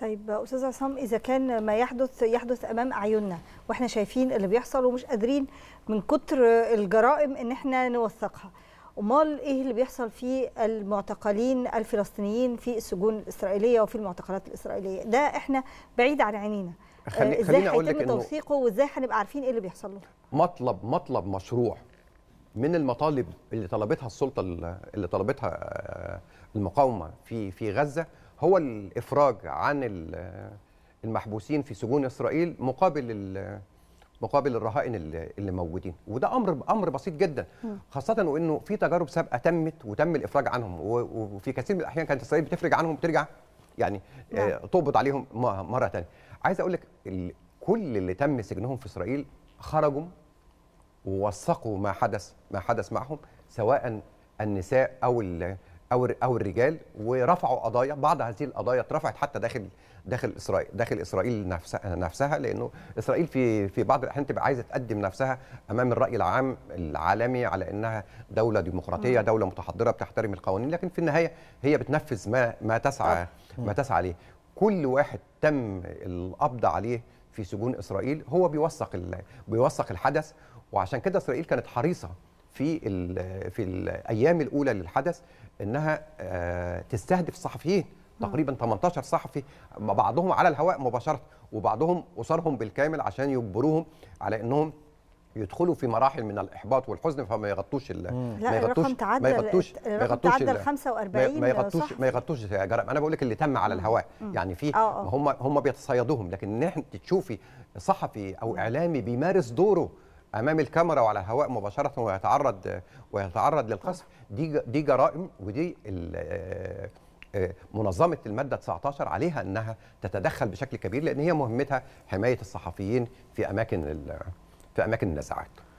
طيب استاذ عصام اذا كان ما يحدث يحدث امام اعيننا واحنا شايفين اللي بيحصل ومش قادرين من كتر الجرائم ان احنا نوثقها امال ايه اللي بيحصل في المعتقلين الفلسطينيين في السجون الاسرائيليه وفي المعتقلات الاسرائيليه ده احنا بعيد عن عينينا خلي آه، ازاي هيتم توثيقه وازاي هنبقى عارفين ايه اللي بيحصل له مطلب مطلب مشروع من المطالب اللي طلبتها السلطه اللي طلبتها آه، المقاومه في في غزه هو الافراج عن المحبوسين في سجون اسرائيل مقابل مقابل الرهائن اللي موجودين وده امر امر بسيط جدا خاصه وانه في تجارب سابقه تمت وتم الافراج عنهم وفي كثير من الاحيان كانت اسرائيل بتفرج عنهم بترجع يعني آه، نعم. تقبض عليهم مره ثانيه عايز اقول لك كل اللي تم سجنهم في اسرائيل خرجوا ووثقوا ما حدث ما حدث معهم سواء النساء او او او الرجال ورفعوا قضايا بعض هذه القضايا اترفعت حتى داخل داخل اسرائيل داخل اسرائيل نفسها نفسها لانه اسرائيل في في بعض الاحيان تبقى عايزه تقدم نفسها امام الراي العام العالمي على انها دوله ديمقراطيه دوله متحضره بتحترم القوانين لكن في النهايه هي بتنفذ ما ما تسعى ما تسعى عليه كل واحد تم القبض عليه في سجون اسرائيل هو بيوثق بيوثق الحدث وعشان كده اسرائيل كانت حريصه في في الايام الاولى للحدث انها آه، تستهدف صحفيين تقريبا 18 صحفي بعضهم على الهواء مباشره وبعضهم اسرهم بالكامل عشان يجبروهم على انهم يدخلوا في مراحل من الاحباط والحزن فما يغطوش لا ما يغطوش ما يغطوش ما يغطوش ال... 45 ما يغطوش ما يغطوش جرائم انا بقول لك اللي تم على الهواء يعني في آه، آه. هم هم بيتصيدوهم لكن ان انت تشوفي صحفي او اعلامي بيمارس دوره امام الكاميرا وعلى الهواء مباشره ويتعرض ويتعرض للقصف دي دي جرائم ودي آه، آه، منظمه الماده 19 عليها انها تتدخل بشكل كبير لان هي مهمتها حمايه الصحفيين في اماكن في اماكن النزاعات